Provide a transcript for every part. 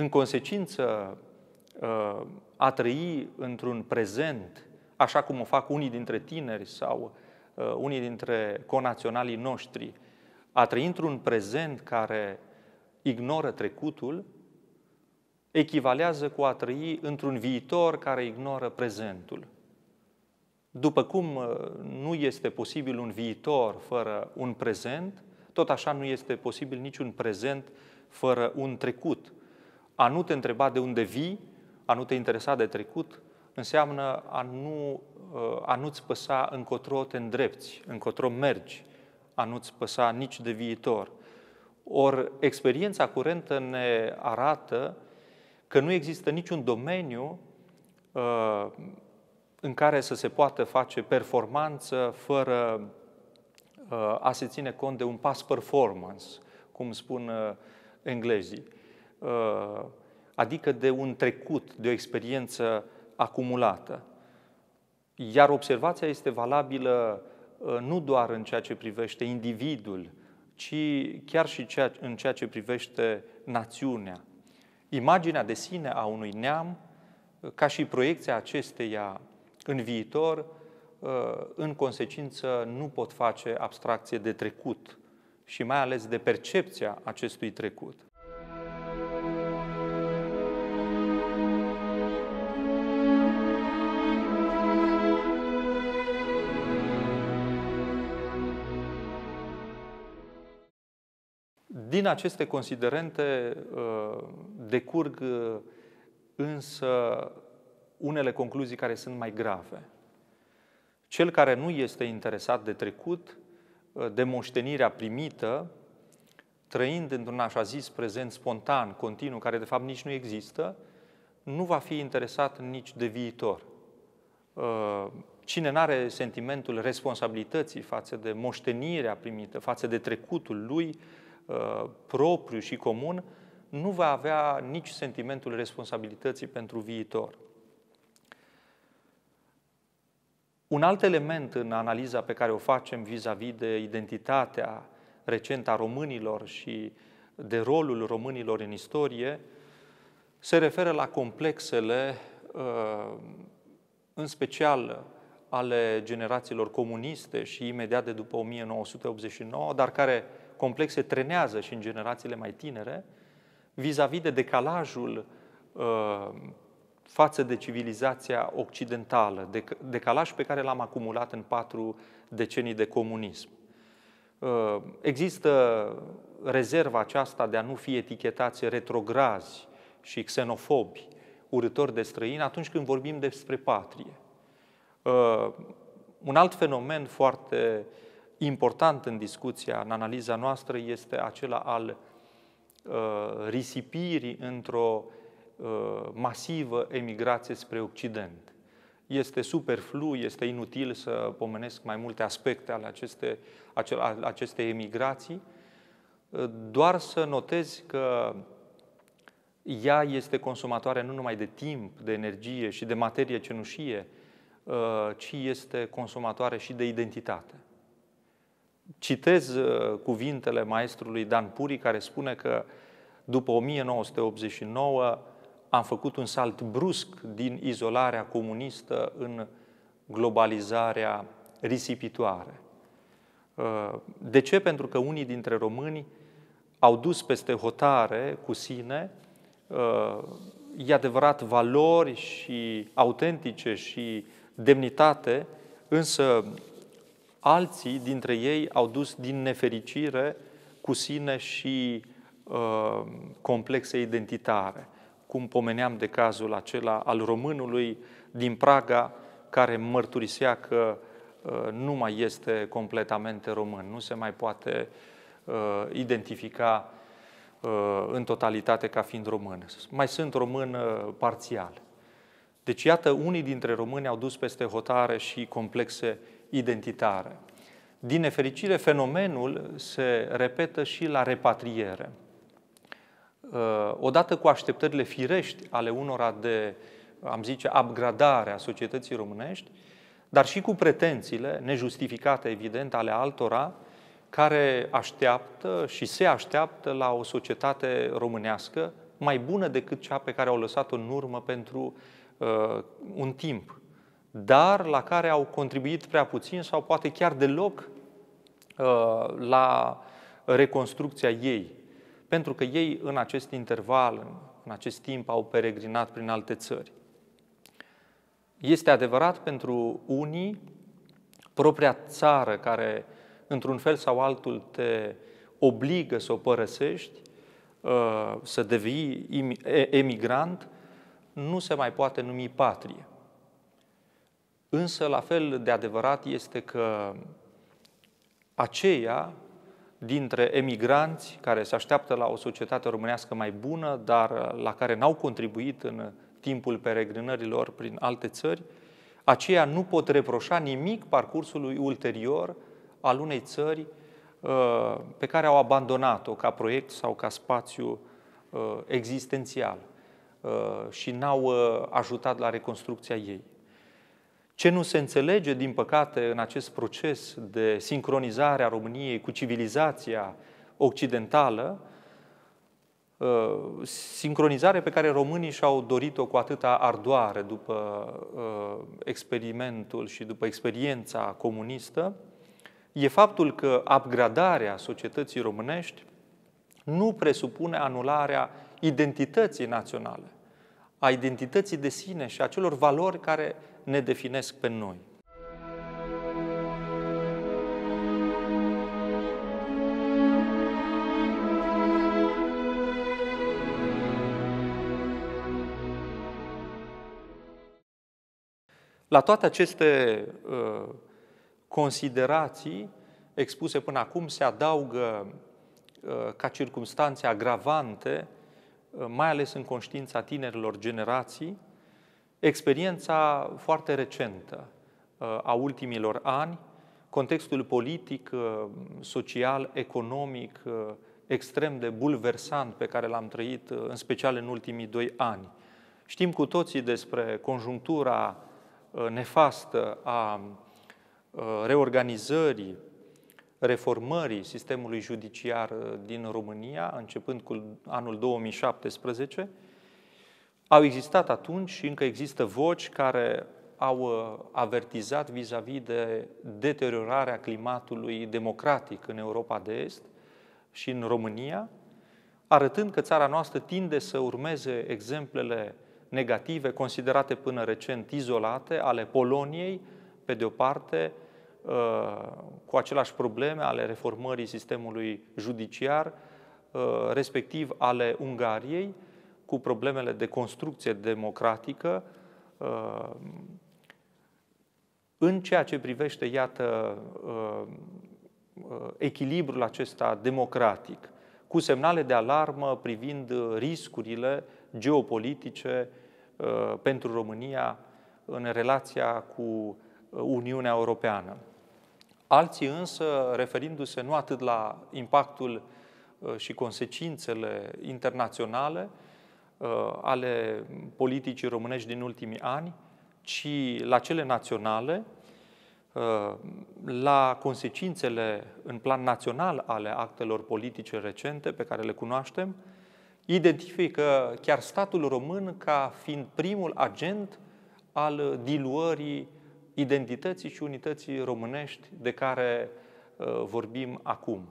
În consecință, uh, a trăi într-un prezent, așa cum o fac unii dintre tineri sau uh, unii dintre conaționalii noștri, a trăi într-un prezent care ignoră trecutul, echivalează cu a trăi într-un viitor care ignoră prezentul. După cum uh, nu este posibil un viitor fără un prezent, tot așa nu este posibil niciun prezent fără un trecut. A nu te întreba de unde vii, a nu te interesa de trecut, înseamnă a, nu, uh, a nu-ți păsa încotro te îndrepți, încotro mergi, a nu-ți păsa nici de viitor. Or, experiența curentă ne arată că nu există niciun domeniu uh, în care să se poată face performanță fără uh, a se ține cont de un pas performance, cum spun uh, englezii. Uh, adică de un trecut, de o experiență acumulată. Iar observația este valabilă uh, nu doar în ceea ce privește individul, ci chiar și în ceea ce privește națiunea. Imaginea de sine a unui neam, uh, ca și proiecția acesteia în viitor, în consecință nu pot face abstracție de trecut și mai ales de percepția acestui trecut. aceste considerente uh, decurg uh, însă unele concluzii care sunt mai grave. Cel care nu este interesat de trecut, uh, de moștenirea primită, trăind într-un așa zis prezent spontan, continuu, care de fapt nici nu există, nu va fi interesat nici de viitor. Cine nu are sentimentul responsabilității față de moștenirea primită, față de trecutul lui, Uh, propriu și comun, nu va avea nici sentimentul responsabilității pentru viitor. Un alt element în analiza pe care o facem vis-a-vis de identitatea recentă a românilor și de rolul românilor în istorie se referă la complexele, uh, în special ale generațiilor comuniste și imediat de după 1989, dar care complexe trenează și în generațiile mai tinere, vis-a-vis de decalajul uh, față de civilizația occidentală, decalaj pe care l-am acumulat în patru decenii de comunism. Uh, există rezerva aceasta de a nu fi etichetați retrograzi și xenofobi, urători de străini, atunci când vorbim despre patrie. Uh, un alt fenomen foarte uh, important în discuția, în analiza noastră, este acela al uh, risipirii într-o uh, masivă emigrație spre Occident. Este superflu, este inutil să pomenesc mai multe aspecte ale aceste, acel, al acestei emigrații, doar să notez că ea este consumatoare nu numai de timp, de energie și de materie cenușie, uh, ci este consumatoare și de identitate. Citez uh, cuvintele maestrului Dan Puri care spune că după 1989 am făcut un salt brusc din izolarea comunistă în globalizarea risipitoare. Uh, de ce? Pentru că unii dintre români au dus peste hotare cu sine, uh, e adevărat, valori și autentice și demnitate, însă Alții dintre ei au dus din nefericire cu sine și uh, complexe identitare, cum pomeneam de cazul acela al românului din Praga, care mărturisea că uh, nu mai este completamente român, nu se mai poate uh, identifica uh, în totalitate ca fiind român. Mai sunt român uh, parțial. Deci, iată, unii dintre români au dus peste hotare și complexe identitare. Din nefericire, fenomenul se repetă și la repatriere. Uh, odată cu așteptările firești ale unora de, am zice, upgradare a societății românești, dar și cu pretențiile nejustificate, evident, ale altora, care așteaptă și se așteaptă la o societate românească mai bună decât cea pe care au lăsat-o în urmă pentru uh, un timp dar la care au contribuit prea puțin sau poate chiar deloc uh, la reconstrucția ei. Pentru că ei în acest interval, în acest timp, au peregrinat prin alte țări. Este adevărat pentru unii, propria țară care, într-un fel sau altul, te obligă să o părăsești, uh, să devii emigrant, nu se mai poate numi patrie. Însă, la fel de adevărat este că aceia dintre emigranți care se așteaptă la o societate românească mai bună, dar la care n-au contribuit în timpul peregrinărilor prin alte țări, aceia nu pot reproșa nimic parcursului ulterior al unei țări uh, pe care au abandonat-o ca proiect sau ca spațiu uh, existențial uh, și n-au ajutat la reconstrucția ei. Ce nu se înțelege, din păcate, în acest proces de sincronizare a României cu civilizația occidentală, uh, sincronizare pe care românii și-au dorit-o cu atâta ardoare după uh, experimentul și după experiența comunistă, e faptul că upgradarea societății românești nu presupune anularea identității naționale a identității de sine și a celor valori care ne definesc pe noi. La toate aceste uh, considerații expuse până acum se adaugă uh, ca circumstanțe agravante Uh, mai ales în conștiința tinerilor generații, experiența foarte recentă uh, a ultimilor ani, contextul politic, uh, social, economic, extrem de bulversant pe care l-am trăit, în special în ultimii doi ani. Știm cu toții despre conjunctura nefastă a reorganizării reformării sistemului judiciar uh, din România, începând cu anul 2017, au existat atunci și încă există voci care au uh, avertizat vis-a-vis de deteriorarea climatului democratic în Europa de Est și în România, arătând că țara noastră tinde să urmeze exemplele negative, considerate până recent izolate, ale Poloniei, pe de o parte, Uh, cu aceleași probleme ale reformării sistemului judiciar, uh, respectiv ale Ungariei, cu problemele de construcție democratică, uh, în ceea ce privește, iată, echilibrul acesta democratic, cu semnale de alarmă privind riscurile geopolitice pentru România în relația cu Uniunea Europeană. Alții însă, referindu-se nu atât la impactul uh, și consecințele internaționale uh, ale politicii românești din ultimii ani, ci la cele naționale, uh, la consecințele în plan național ale actelor politice recente pe care le cunoaștem, identifică chiar statul român ca fiind primul agent al diluării identității și unității românești de care uh, vorbim acum.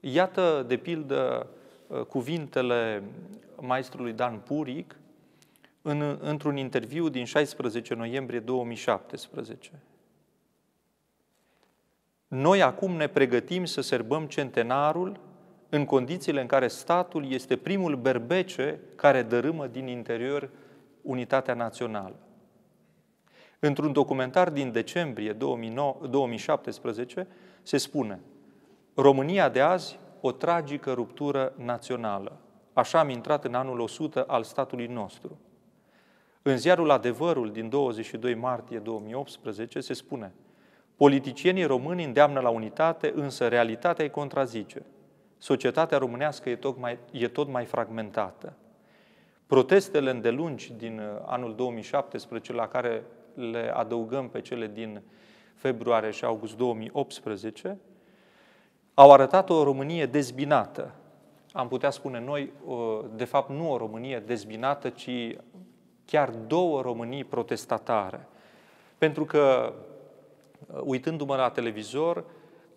Iată, de pildă, uh, cuvintele maestrului Dan Puric în, într-un interviu din 16 noiembrie 2017. Noi acum ne pregătim să serbăm centenarul în condițiile în care statul este primul berbece care dărâmă din interior unitatea națională. Într-un documentar din decembrie 2009, 2017 se spune România de azi, o tragică ruptură națională. Așa am intrat în anul 100 al statului nostru. În ziarul Adevărul din 22 martie 2018 se spune Politicienii români îndeamnă la unitate, însă realitatea îi contrazice. Societatea românească e tot mai, e tot mai fragmentată. Protestele îndelungi din uh, anul 2017, la care le adăugăm pe cele din februarie și august 2018, au arătat o Românie dezbinată. Am putea spune noi, de fapt, nu o Românie dezbinată, ci chiar două Românii protestatare. Pentru că, uitându-mă la televizor,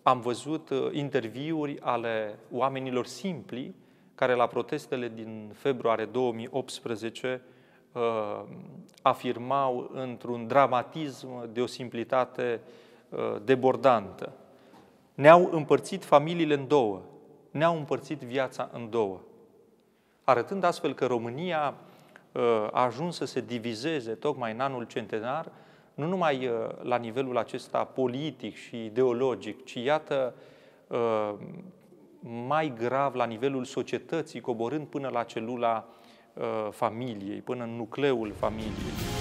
am văzut uh, interviuri ale oamenilor simpli care la protestele din februarie 2018 Uh, afirmau într-un dramatism de o simplitate uh, debordantă. Ne-au împărțit familiile în două, ne-au împărțit viața în două, arătând astfel că România uh, a ajuns să se divizeze tocmai în anul centenar, nu numai la nivelul acesta politic și ideologic, ci iată mai grav la nivelul societății, coborând până la celula Uh, familiei, până în nucleul familiei.